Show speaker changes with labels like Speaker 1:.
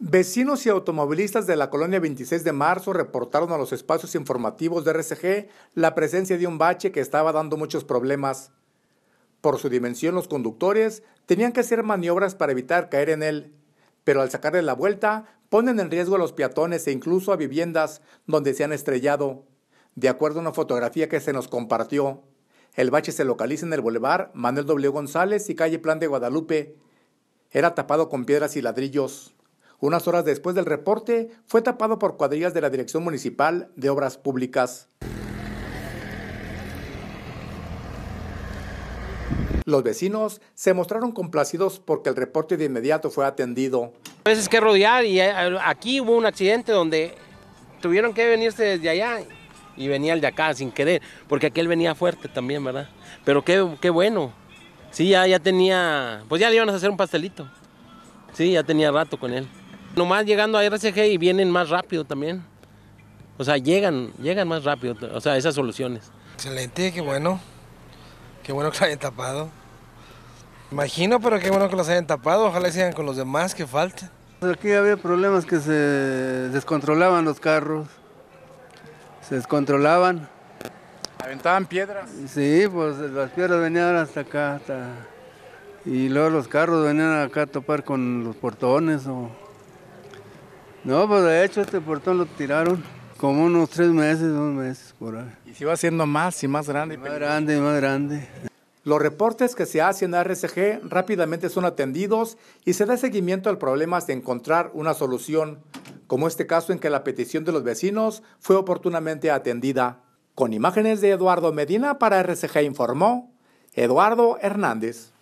Speaker 1: Vecinos y automovilistas de la colonia 26 de marzo reportaron a los espacios informativos de RCG la presencia de un bache que estaba dando muchos problemas. Por su dimensión, los conductores tenían que hacer maniobras para evitar caer en él, pero al sacarle la vuelta ponen en riesgo a los peatones e incluso a viviendas donde se han estrellado. De acuerdo a una fotografía que se nos compartió, el bache se localiza en el Boulevard Manuel W. González y calle Plan de Guadalupe. Era tapado con piedras y ladrillos. Unas horas después del reporte, fue tapado por cuadrillas de la Dirección Municipal de Obras Públicas. Los vecinos se mostraron complacidos porque el reporte de inmediato fue atendido. A
Speaker 2: veces que rodear y eh, aquí hubo un accidente donde tuvieron que venirse desde allá y venía el de acá sin querer, porque aquel venía fuerte también, ¿verdad? Pero qué, qué bueno. Sí, ya, ya tenía, pues ya le iban a hacer un pastelito. Sí, ya tenía rato con él. Nomás llegando a RCG y vienen más rápido también. O sea, llegan, llegan más rápido, o sea, esas soluciones. Excelente, qué bueno. Qué bueno que lo hayan tapado. Imagino, pero qué bueno que los hayan tapado. Ojalá sigan con los demás que falta.
Speaker 3: Aquí había problemas que se descontrolaban los carros. Se descontrolaban. ¿Aventaban piedras? Sí, pues las piedras venían hasta acá. Y luego los carros venían acá a topar con los portones o no, pues de hecho este portón lo tiraron como unos tres meses, dos meses por ahí. Y se iba haciendo más y más grande. más grande, más grande. Los reportes
Speaker 1: que se hacen a RCG rápidamente son atendidos y se da seguimiento al problema hasta encontrar una solución, como este caso en que la petición de los vecinos fue oportunamente atendida. Con imágenes de Eduardo Medina para RCG informó Eduardo Hernández.